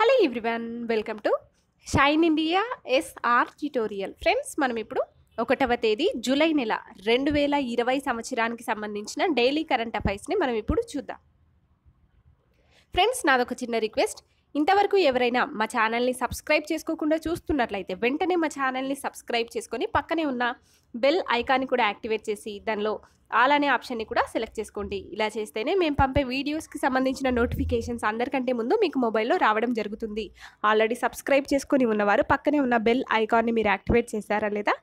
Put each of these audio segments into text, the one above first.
hello everyone welcome to shine India SR tutorial friends మనం ఇప్పుడు ఒకటవ తేదీ జూలై నెల రెండు వేల ఇరవై సంవత్సరానికి సంబంధించిన డైలీ కరెంట్ అఫైర్స్ని మనం ఇప్పుడు చూద్దాం ఫ్రెండ్స్ నాదొక చిన్న రిక్వెస్ట్ ఇంతవరకు ఎవరైనా మా ఛానల్ని సబ్స్క్రైబ్ చేసుకోకుండా చూస్తున్నట్లయితే వెంటనే మా ఛానల్ని సబ్స్క్రైబ్ చేసుకొని పక్కనే ఉన్న బెల్ ఐకాన్ని కూడా యాక్టివేట్ చేసి దానిలో ఆల్ అనే ఆప్షన్ని కూడా సెలెక్ట్ చేసుకోండి ఇలా చేస్తేనే మేము పంపే వీడియోస్కి సంబంధించిన నోటిఫికేషన్స్ అందరికంటే ముందు మీకు మొబైల్లో రావడం జరుగుతుంది ఆల్రెడీ సబ్స్క్రైబ్ చేసుకుని ఉన్నవారు పక్కనే ఉన్న బెల్ ఐకాన్ని మీరు యాక్టివేట్ చేశారా లేదా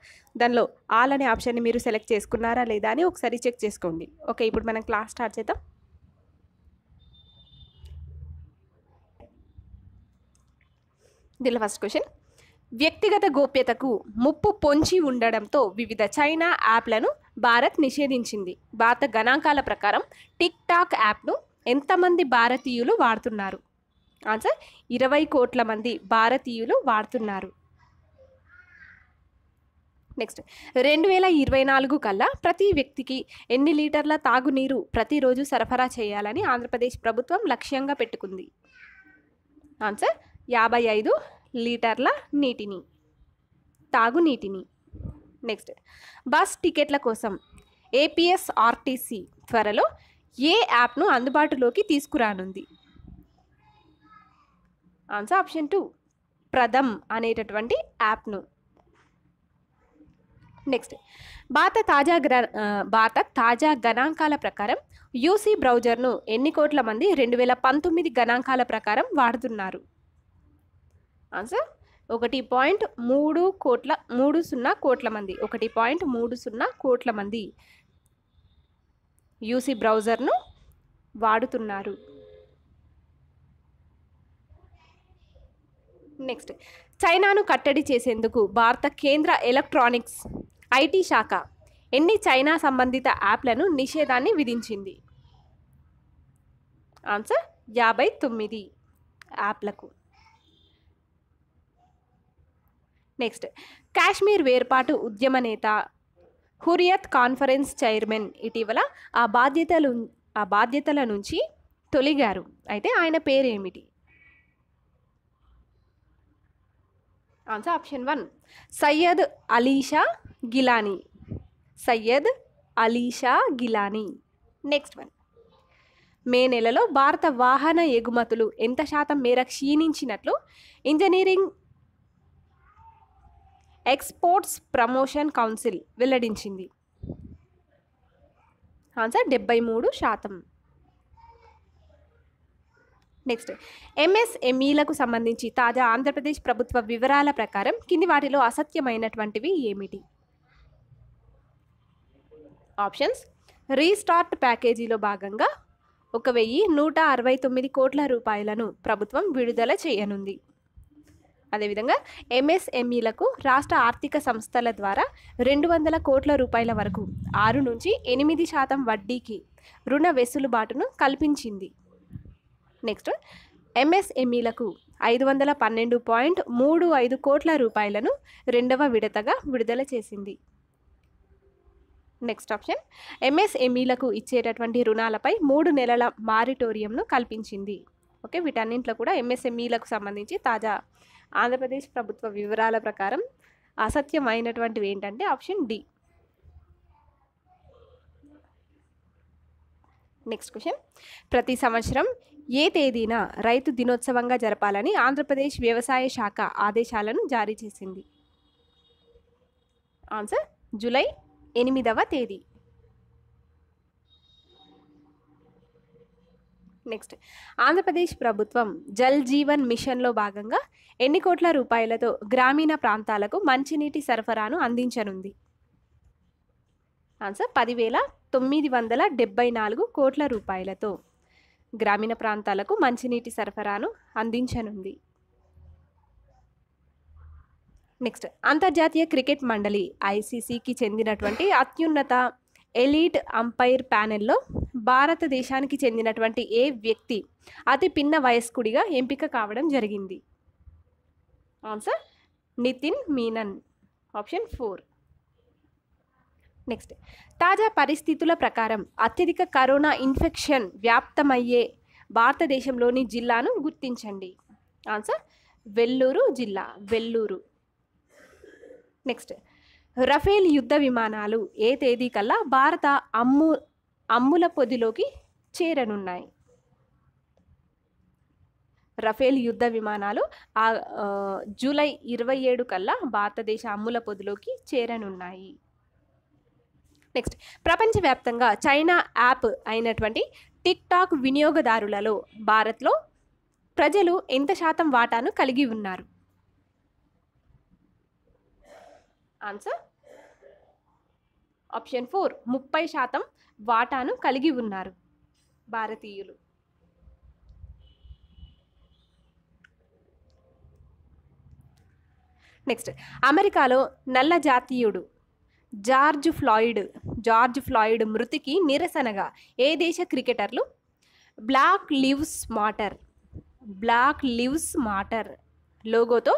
దానిలో ఆల్ అనే ఆప్షన్ని మీరు సెలెక్ట్ చేసుకున్నారా లేదా అని ఒకసారి చెక్ చేసుకోండి ఓకే ఇప్పుడు మనం క్లాస్ స్టార్ట్ చేద్దాం దీనిలో ఫస్ట్ క్వశ్చన్ వ్యక్తిగత గోప్యతకు ముప్పు పొంచి ఉండడంతో వివిధ చైనా యాప్లను భారత్ నిషేధించింది భారత గణాంకాల ప్రకారం టిక్ టాక్ యాప్ను ఎంతమంది భారతీయులు వాడుతున్నారు ఆన్సర్ ఇరవై కోట్ల మంది భారతీయులు వాడుతున్నారు నెక్స్ట్ రెండు వేల ఇరవై నాలుగు కల్లా ప్రతి వ్యక్తికి ఎన్ని లీటర్ల తాగునీరు ప్రతిరోజు సరఫరా చేయాలని ఆంధ్రప్రదేశ్ ప్రభుత్వం లక్ష్యంగా పెట్టుకుంది ఆన్సర్ యాభై ఐదు లీటర్ల నీటిని తాగునీటిని నెక్స్ట్ బస్ టికెట్ల కోసం ఏపీఎస్ ఆర్టీసీ త్వరలో ఏ యాప్ను అందుబాటులోకి తీసుకురానుంది ఆన్సర్ ఆప్షన్ టూ ప్రథమ్ అనేటటువంటి యాప్ను నెక్స్ట్ భారత తాజా గ్ర భారత తాజా గణాంకాల ప్రకారం యూసీ బ్రౌజర్ను ఎన్ని కోట్ల మంది రెండు వేల పంతొమ్మిది గణాంకాల ప్రకారం వాడుతున్నారు ఆన్సర్ ఒకటి పాయింట్ మూడు కోట్ల మూడు సున్నా కోట్ల మంది ఒకటి పాయింట్ మూడు సున్నా కోట్ల మంది యూసీ బ్రౌజర్ను వాడుతున్నారు నెక్స్ట్ చైనాను కట్టడి చేసేందుకు భారత కేంద్ర ఎలక్ట్రానిక్స్ ఐటీ శాఖ ఎన్ని చైనా సంబంధిత యాప్లను నిషేధాన్ని విధించింది ఆన్సర్ యాభై తొమ్మిది యాప్లకు నెక్స్ట్ కాశ్మీర్ వేర్పాటు ఉద్యమ నేత హురియత్ కాన్ఫరెన్స్ చైర్మన్ ఇటీవల ఆ బాధ్యతలు ఆ బాధ్యతల నుంచి తొలిగారు అయితే ఆయన పేరేమిటి answer option one Syed Ali Shah Geelani Syed Ali Shah Geelani next one May నెలలో భారత వాహన ఎగుమతులు ఎంత శాతం మేర క్షీణించినట్లు ఇంజనీరింగ్ ఎక్స్పోర్ట్స్ ప్రమోషన్ కౌన్సిల్ వెల్లడించింది ఆన్సర్ డెబ్బై మూడు శాతం నెక్స్ట్ ఎంఎస్ఎంఈలకు సంబంధించి తాజా ఆంధ్రప్రదేశ్ ప్రభుత్వ వివరాల ప్రకారం కింది వాటిలో అసత్యమైనటువంటివి ఏమిటి ఆప్షన్స్ రీస్టార్ట్ ప్యాకేజీలో భాగంగా ఒక వెయ్యి నూట అరవై తొమ్మిది కోట్ల రూపాయలను ప్రభుత్వం విడుదల చేయనుంది అదేవిధంగా ఎంఎస్ఎంఈలకు రాష్ట్ర ఆర్థిక సంస్థల ద్వారా రెండు వందల కోట్ల రూపాయల వరకు ఆరు నుంచి ఎనిమిది శాతం వడ్డీకి రుణ వెసులుబాటును కల్పించింది నెక్స్ట్ ఎంఎస్ఎంఈలకు ఐదు వందల పన్నెండు పాయింట్ మూడు ఐదు కోట్ల రూపాయలను రెండవ విడతగా విడుదల చేసింది నెక్స్ట్ ఆప్షన్ ఎంఎస్ఎంఈలకు ఇచ్చేటటువంటి రుణాలపై మూడు నెలల మారిటోరియంను కల్పించింది ఓకే వీటన్నింటిలో కూడా ఎంఎస్ఎంఈలకు సంబంధించి తాజా ఆంధ్రప్రదేశ్ ప్రభుత్వ వివరాల ప్రకారం అసత్యమైనటువంటివి ఏంటంటే ఆప్షన్ డి నెక్స్ట్ క్వశ్చన్ ప్రతి సంవత్సరం ఏ తేదీన రైతు దినోత్సవంగా జరపాలని ఆంధ్రప్రదేశ్ వ్యవసాయ శాఖ ఆదేశాలను జారీ చేసింది ఆన్సర్ జూలై ఎనిమిదవ తేదీ నెక్స్ట్ ఆంధ్రప్రదేశ్ ప్రభుత్వం జల్ జీవన్ మిషన్లో భాగంగా ఎన్ని కోట్ల రూపాయలతో గ్రామీణ ప్రాంతాలకు మంచినీటి సరఫరాను అందించనుంది ఆన్సర్ పదివేల తొమ్మిది వందల డెబ్బై నాలుగు కోట్ల రూపాయలతో గ్రామీణ ప్రాంతాలకు మంచినీటి సరఫరాను అందించనుంది నెక్స్ట్ అంతర్జాతీయ క్రికెట్ మండలి ఐసీసీకి చెందినటువంటి అత్యున్నత ఎలీట్ అంపైర్ ప్యానెల్లో భారతదేశానికి చెందినటువంటి ఏ వ్యక్తి అతి పిన్న వయస్కుడిగా ఎంపిక కావడం జరిగింది answer Nitin Menon option four next తాజా పరిస్థితుల ప్రకారం అత్యధిక కరోనా ఇన్ఫెక్షన్ వ్యాప్తమయ్యే భారతదేశంలోని జిల్లాను గుర్తించండి ఆన్సర్ వెల్లూరు జిల్లా వెల్లూరు నెక్స్ట్ రఫేల్ యుద్ధ విమానాలు ఏ తేదీ కల్లా భారత అమ్ము అమ్ముల పొదిలోకి చేరనున్నాయి రఫేల్ యుద్ధ విమానాలు ఆ జూలై ఇరవై ఏడు కల్లా భారతదేశ అమ్ముల పొదిలోకి చేరనున్నాయి నెక్స్ట్ ప్రపంచవ్యాప్తంగా చైనా యాప్ అయినటువంటి టిక్ టాక్ వినియోగదారులలో భారత్లో ప్రజలు ఎంత శాతం వాటాను కలిగి ఉన్నారు ఆన్సర్ ఆప్షన్ ఫోర్ ముప్పై శాతం వాటాను కలిగి ఉన్నారు భారతీయులు నెక్స్ట్ అమెరికాలో నల్ల జాతీయుడు జార్జ్ ఫ్లాయిడ్ జార్జ్ ఫ్లాయిడ్ మృతికి నిరసనగా ఏ దేశ క్రికెటర్లు black lives matter black lives matter లోగోతో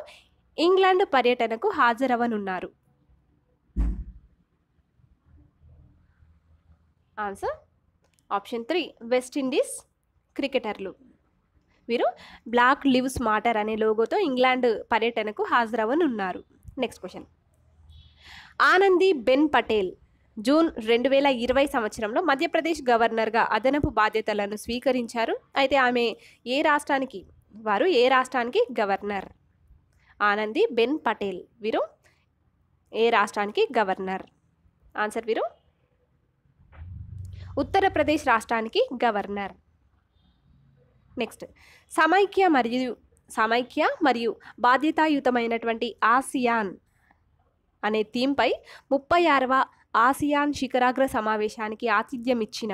ఇంగ్లాండ్ పర్యటనకు హాజరవనున్నారు ఆన్సర్ ఆప్షన్ త్రీ వెస్టిండీస్ క్రికెటర్లు వీరు బ్లాక్ లివ్స్ మాటర్ అనే లోగోతో ఇంగ్లాండ్ పర్యటనకు హాజరవనున్నారు next question Anandiben Patel June రెండు వేల ఇరవై సంవత్సరంలో మధ్యప్రదేశ్ గవర్నర్గా అదనపు బాధ్యతలను స్వీకరించారు అయితే ఆమె ఏ రాష్ట్రానికి వారు ఏ రాష్ట్రానికి గవర్నర్ ఆనంది బెన్ పటేల్ వీరు ఏ రాష్ట్రానికి గవర్నర్ ఆన్సర్ వీరు ఉత్తరప్రదేశ్ రాష్ట్రానికి గవర్నర్ నెక్స్ట్ సమైక్య మరియు సమైక్య మరియు బాధ్యతాయుతమైనటువంటి ఆసియాన్ అనే థీమ్పై ముప్పై ఆరవ ఆసియాన్ శిఖరాగ్ర సమావేశానికి ఆతిథ్యం ఇచ్చిన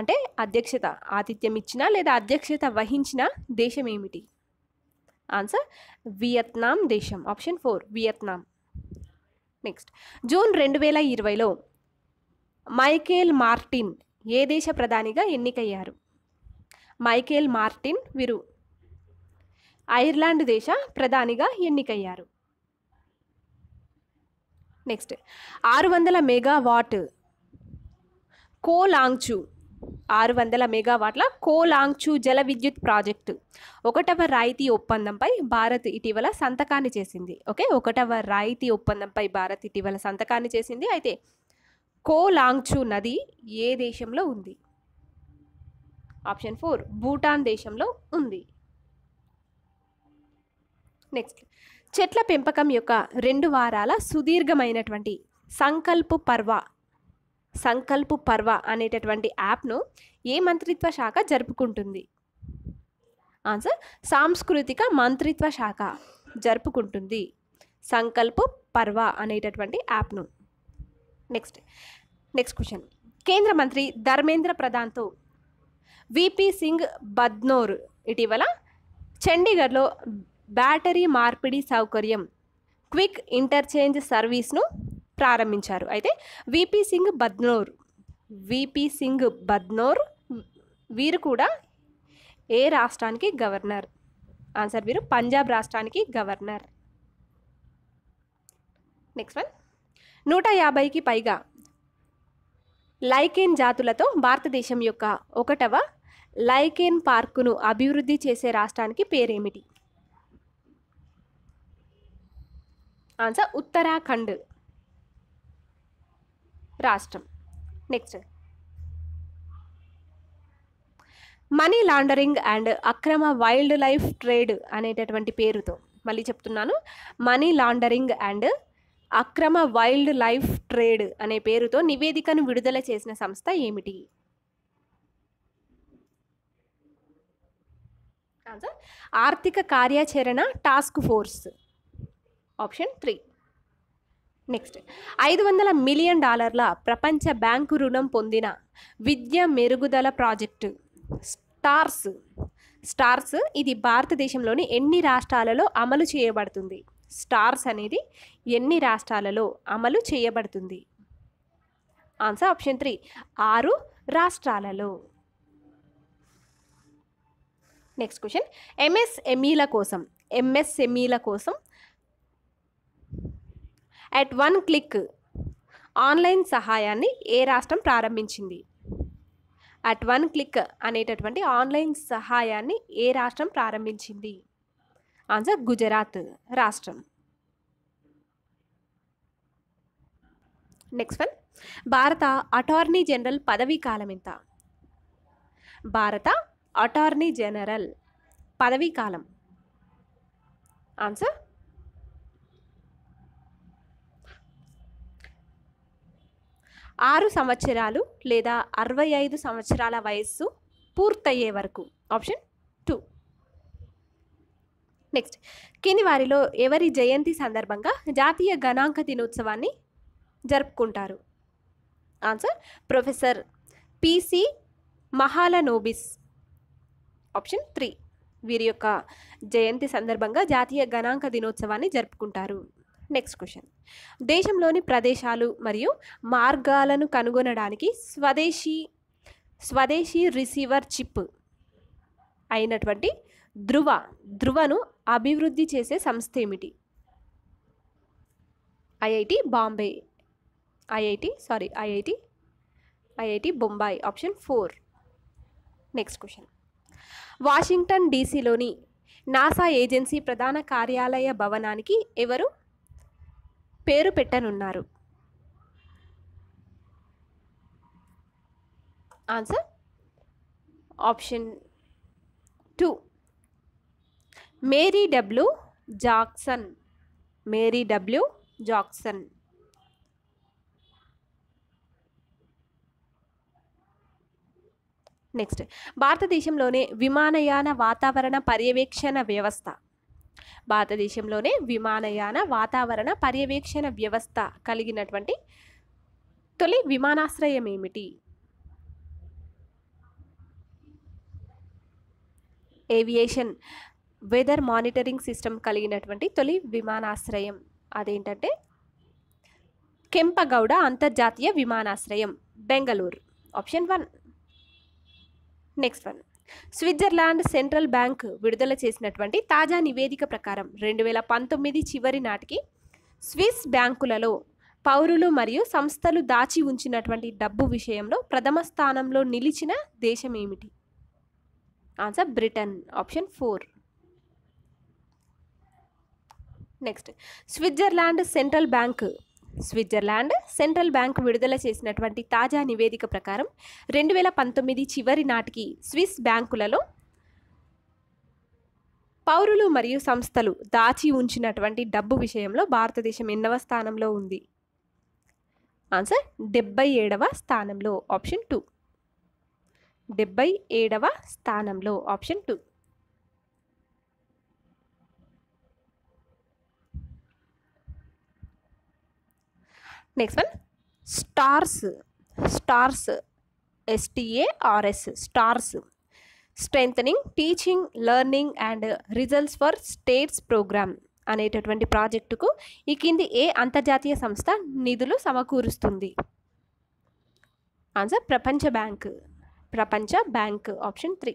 అంటే అధ్యక్షత ఆతిథ్యం ఇచ్చిన లేదా అధ్యక్షత వహించిన దేశం ఏమిటి ఆన్సర్ వియత్నాం దేశం option four Vietnam next June రెండు వేల ఇరవైలో మైకేల్ మార్టిన్ ఏ దేశ ప్రధానిగా ఎన్నికయ్యారు మైకేల్ మార్టిన్ విరు ఐర్లాండ్ దేశ ప్రధానిగా ఎన్నికయ్యారు నెక్స్ట్ ఆరు వందల మెగావాట్ కోలాంగ్చు ఆరు వందల మెగావాట్ల కోలాంగ్చు జల విద్యుత్ ప్రాజెక్టు ఒకటవ రాయితీ ఒప్పందంపై భారత్ ఇటీవల సంతకాన్ని చేసింది ఓకే ఒకటవ రాయితీ ఒప్పందంపై భారత్ ఇటీవల సంతకాన్ని చేసింది అయితే కోలాంగ్చు నది ఏ దేశంలో ఉంది ఆప్షన్ ఫోర్ భూటాన్ దేశంలో ఉంది నెక్స్ట్ చెట్ల పెంపకం యొక్క రెండు వారాల సుదీర్ఘమైనటువంటి సంకల్పు పర్వ సంకల్పు పర్వ అనేటటువంటి యాప్ను ఏ మంత్రిత్వ శాఖ జరుపుకుంటుంది ఆన్సర్ సాంస్కృతిక మంత్రిత్వ శాఖ జరుపుకుంటుంది సంకల్పు పర్వ అనేటటువంటి యాప్ను నెక్స్ట్ నెక్స్ట్ క్వశ్చన్ కేంద్ర మంత్రి ధర్మేంద్ర ప్రధాన్తో విపి సింగ్ బద్నోర్ ఇటీవల చండీగఢ్లో బ్యాటరీ మార్పిడి సౌకర్యం క్విక్ ఇంటర్చేంజ్ సర్వీస్ను ప్రారంభించారు అయితే విపి సింగ్ బద్నోర్ విపి సింగ్ బద్నోర్ వీరు కూడా ఏ రాష్ట్రానికి గవర్నర్ ఆన్సర్ వీరు పంజాబ్ రాష్ట్రానికి గవర్నర్ నెక్స్ట్ వన్ నూట యాభైకి పైగా లైకేన్ జాతులతో భారతదేశం యొక్క ఒకటవ లైకేన్ పార్కును అభివృద్ధి చేసే రాష్ట్రానికి పేరేమిటి ఆన్సర్ ఉత్తరాఖండ్ రాష్ట్రం నెక్స్ట్ మనీ లాండరింగ్ అండ్ అక్రమ వైల్డ్ లైఫ్ ట్రేడ్ అనేటటువంటి పేరుతో మళ్ళీ చెప్తున్నాను మనీ లాండరింగ్ అండ్ అక్రమ వైల్డ్ లైఫ్ ట్రేడ్ అనే పేరుతో నివేదికను విడుదల చేసిన సంస్థ ఏమిటి ఆన్సర్ ఆర్థిక కార్యాచరణ task force option three next ఐదు వందల మిలియన్ డాలర్ల ప్రపంచ బ్యాంకు రుణం పొందిన విద్య మెరుగుదల ప్రాజెక్టు స్టార్స్ స్టార్స్ ఇది భారతదేశంలోని ఎన్ని రాష్ట్రాలలో అమలు చేయబడుతుంది స్టార్స్ అనేది ఎన్ని రాష్ట్రాలలో అమలు చేయబడుతుంది ఆన్సర్ ఆప్షన్ త్రీ ఆరు రాష్ట్రాలలో నెక్స్ట్ క్వశ్చన్ ఎంఎస్ఎంఈల కోసం ఎంఎస్ఎంఈల కోసం అట్ వన్ క్లిక్ ఆన్లైన్ సహాయాన్ని ఏ రాష్ట్రం ప్రారంభించింది అట్ వన్ క్లిక్ అనేటటువంటి ఆన్లైన్ సహాయాన్ని ఏ రాష్ట్రం ప్రారంభించింది ఆన్సర్ గుజరాత్ రాష్ట్రం నెక్స్ట్ వన్ భారత అటార్నీ జనరల్ పదవీ కాలం ఎంత భారత అటార్నీ జనరల్ పదవీ కాలం ఆన్సర్ ఆరు సంవత్సరాలు లేదా అరవై ఐదు సంవత్సరాల వయస్సు పూర్తయ్యే వరకు ఆప్షన్ నెక్స్ట్ కింది వారిలో ఎవరి జయంతి సందర్భంగా జాతీయ గణాంక దినోత్సవాన్ని జరుపుకుంటారు answer professor PC Mahalanobis option three వీరి యొక్క జయంతి సందర్భంగా జాతీయ గణాంక దినోత్సవాన్ని జరుపుకుంటారు నెక్స్ట్ క్వశ్చన్ దేశంలోని ప్రదేశాలు మరియు మార్గాలను కనుగొనడానికి స్వదేశీ స్వదేశీ రిసీవర్ చిప్ అయినటువంటి ధృవ ధృవను అభివృద్ధి చేసే సంస్థ ఏమిటి IIT Bombay IIT sorry IIT IIT Bombay option four next question Washington డీసీలోని నాసా ఏజెన్సీ ప్రధాన కార్యాలయ భవనానికి ఎవరు పేరు పెట్టనున్నారు answer option two Mary W Jackson Mary W Jackson next భారతదేశంలోనే విమానయాన వాతావరణ పర్యవేక్షణ వ్యవస్థ భారతదేశంలోనే విమానయాన వాతావరణ పర్యవేక్షణ వ్యవస్థ కలిగినటువంటి తొలి విమానాశ్రయం ఏమిటి ఏవియేషన్ వెదర్ మానిటరింగ్ సిస్టమ్ కలిగినటువంటి తొలి విమానాశ్రయం అదేంటంటే కెంపగౌడ అంతర్జాతీయ విమానాశ్రయం Bengaluru option one next one Switzerland central bank విడుదల చేసినటువంటి తాజా నివేదిక ప్రకారం రెండు వేల పంతొమ్మిది చివరి నాటికి స్విస్ బ్యాంకులలో పౌరులు మరియు సంస్థలు దాచి ఉంచినటువంటి డబ్బు విషయంలో ప్రథమ స్థానంలో నిలిచిన దేశం ఏమిటి answer Britain option four next Switzerland central bank Switzerland central bank విడుదల చేసినటువంటి తాజా నివేదిక ప్రకారం రెండు వేల పంతొమ్మిది చివరి నాటికి స్విస్ బ్యాంకులలో పౌరులు మరియు సంస్థలు దాచి ఉంచినటువంటి డబ్బు విషయంలో భారతదేశం ఎన్నవ స్థానంలో ఉంది ఆన్సర్ డెబ్బై ఏడవ స్థానంలో ఆప్షన్ టూ డెబ్బై ఏడవ స్థానంలో option two next one stars stars S T A R S stars strengthening teaching learning and results for states programme అనేటటువంటి ప్రాజెక్టుకు ఈ కింది ఏ అంతర్జాతీయ సంస్థ నిధులు సమకూరుస్తుంది ఆన్సర్ ప్రపంచ బ్యాంక్ ప్రపంచ బ్యాంక్ ఆప్షన్ త్రీ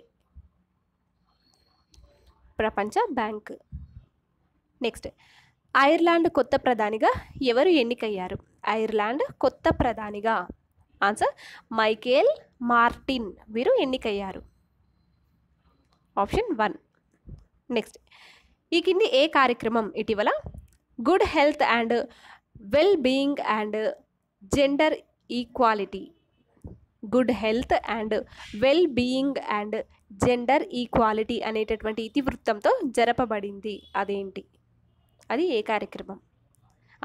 ప్రపంచ బ్యాంక్ నెక్స్ట్ ఐర్లాండ్ కొత్త ప్రధానిగా ఎవరు ఎన్నికయ్యారు ఐర్లాండ్ కొత్త ప్రధానిగా ఆన్సర్ మైకేల్ మార్టిన్ వీరు ఎన్నికయ్యారు ఆప్షన్ వన్ నెక్స్ట్ ఈ కింది ఏ కార్యక్రమం ఇటీవల good health and well being and gender equality good health and well being and gender equality అనేటటువంటి ఇతివృత్తంతో జరపబడింది అదేంటి అది ఏ కార్యక్రమం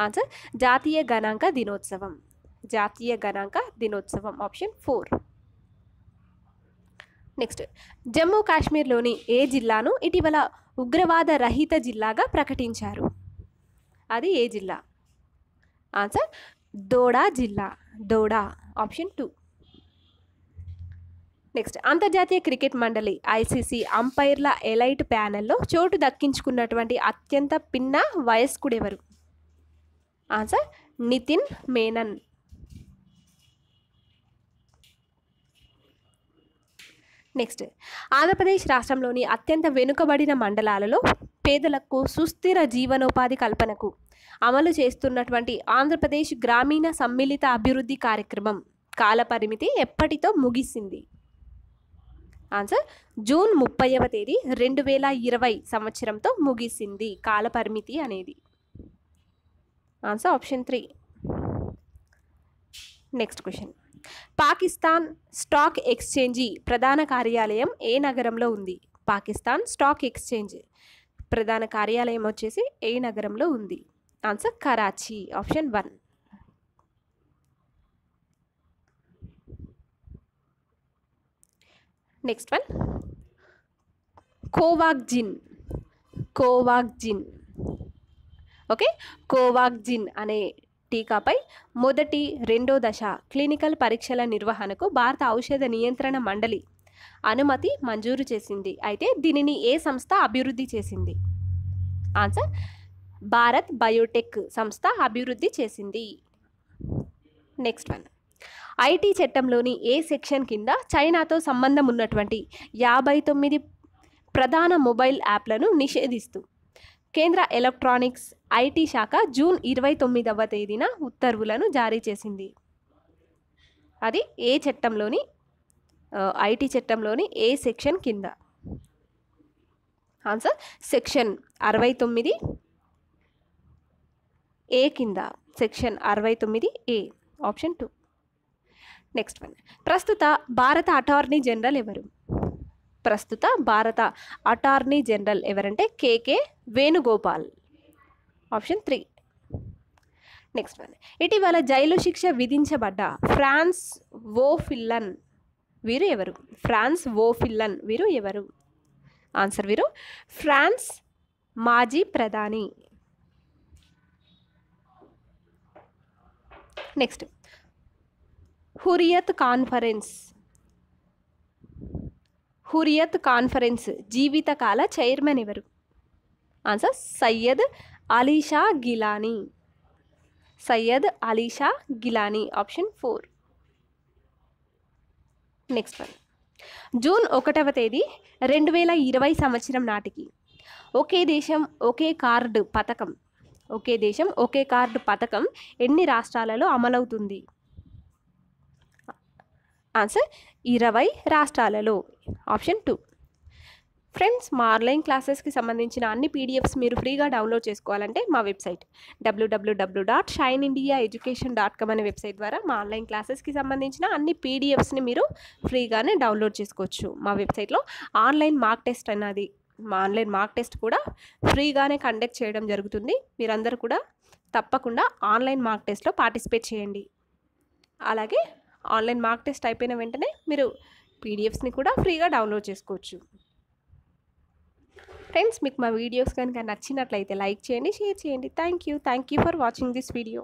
ఆన్సర్ జాతీయ గణాంక దినోత్సవం జాతీయ గణాంక దినోత్సవం ఆప్షన్ ఫోర్ నెక్స్ట్ జమ్మూ కాశ్మీర్లోని ఏ జిల్లాను ఇటీవల ఉగ్రవాద రహిత జిల్లాగా ప్రకటించారు అది ఏ జిల్లా ఆన్సర్ దోడా జిల్లా దోడా ఆప్షన్ టూ నెక్స్ట్ అంతర్జాతీయ క్రికెట్ మండలి ఐసీసీ అంపైర్ల ఎలైట్ ప్యానెల్లో చోటు దక్కించుకున్నటువంటి అత్యంత పిన్న వయస్కుడెవరు ఆన్సర్ నితిన్ మేనన్ నెక్స్ట్ ఆంధ్రప్రదేశ్ రాష్ట్రంలోని అత్యంత వెనుకబడిన మండలాలలో పేదలకు సుస్థిర జీవనోపాధి కల్పనకు అమలు చేస్తున్నటువంటి ఆంధ్రప్రదేశ్ గ్రామీణ సమ్మిళిత అభివృద్ధి కార్యక్రమం కాలపరిమితి ఎప్పటితో ముగిసింది ఆన్సర్ జూన్ ముప్పైవ తేదీ రెండు వేల ఇరవై సంవత్సరంతో ముగిసింది కాలపరిమితి అనేది answer option three next question Pakistan stock exchange ప్రధాన కార్యాలయం ఏ నగరంలో ఉంది పాకిస్తాన్ స్టాక్ ఎక్స్చేంజ్ ప్రధాన కార్యాలయం వచ్చేసి ఏ నగరంలో ఉంది answer Karachi option one next one Covaxin Covaxin okay Covaxin అనే టీకాపై మొదటి రెండో దశ క్లినికల్ పరీక్షల నిర్వహణకు భారత ఔషధ నియంత్రణ మండలి అనుమతి మంజూరు చేసింది అయితే దీనిని ఏ సంస్థ అభివృద్ధి చేసింది ఆన్సర్ భారత్ బయోటెక్ సంస్థ అభివృద్ధి చేసింది నెక్స్ట్ వన్ ఐటీ చట్టంలోని ఏ సెక్షన్ కింద చైనాతో సంబంధం ఉన్నటువంటి యాభై తొమ్మిది ప్రధాన మొబైల్ యాప్లను నిషేధిస్తూ కేంద్ర ఎలక్ట్రానిక్స్ ఐటీ శాఖ జూన్ ఇరవై తొమ్మిదవ తేదీన ఉత్తర్వులను జారీ చేసింది అది ఏ చట్టంలోని ఐటీ చట్టంలోని ఏ సెక్షన్ కింద ఆన్సర్ సెక్షన్ అరవై తొమ్మిది ఏ కింద సెక్షన్ అరవై తొమ్మిది A option two next one ప్రస్తుత భారత అటార్నీ జనరల్ ఎవరు ప్రస్తుత భారత అటార్నీ జనరల్ ఎవరంటే KK Venugopal option three next one ఇటీవల జైలు శిక్ష విధించబడ్డ ఫ్రాన్స్ ఓఫిల్లన్ వీరు ఎవరు ఫ్రాన్స్ ఓఫిల్లన్ వీరు ఎవరు ఆన్సర్ వీరు ఫ్రాన్స్ మాజీ ప్రధాని next Hurriyat Conference Hurriyat Conference జీవితకాల చైర్మన్ ఎవరు answer Syed Ali Shah Geelani Syed Ali Shah Geelani option four next one June ఒకటవ తేదీ రెండు వేల ఇరవై సంవత్సరం నాటికి ఒకే దేశం ఒకే కార్డు పథకం ఒకే దేశం ఒకే కార్డు పథకం ఎన్ని రాష్ట్రాలలో అమలవుతుంది ఆన్సర్ ఇరవై రాష్ట్రాలలో ఆప్షన్ టూ ఫ్రెండ్స్ మా ఆన్లైన్ క్లాసెస్కి సంబంధించిన అన్ని పీడిఎఫ్స్ మీరు ఫ్రీగా డౌన్లోడ్ చేసుకోవాలంటే మా వెబ్సైట్ డబ్ల్యూడబ్ల్యూడబ్ల్యూ dot shine India education dot com అనే వెబ్సైట్ ద్వారా మా ఆన్లైన్ క్లాసెస్కి సంబంధించిన అన్ని పీడిఎఫ్స్ని మీరు ఫ్రీగానే డౌన్లోడ్ చేసుకోవచ్చు మా వెబ్సైట్లో ఆన్లైన్ మార్క్ టెస్ట్ అన్నది మా ఆన్లైన్ మార్క్ టెస్ట్ కూడా ఫ్రీగానే కండక్ట్ చేయడం జరుగుతుంది మీరందరూ కూడా తప్పకుండా ఆన్లైన్ మార్క్ టెస్ట్లో పార్టిసిపేట్ చేయండి అలాగే ఆన్లైన్ మార్క్ టెస్ట్ అయిపోయిన వెంటనే మీరు పీడిఎఫ్స్ని కూడా ఫ్రీగా డౌన్లోడ్ చేసుకోవచ్చు ఫ్రెండ్స్ మీకు మా వీడియోస్ కనుక నచ్చినట్లయితే లైక్ చేయండి షేర్ చేయండి thank you thank you for watching this video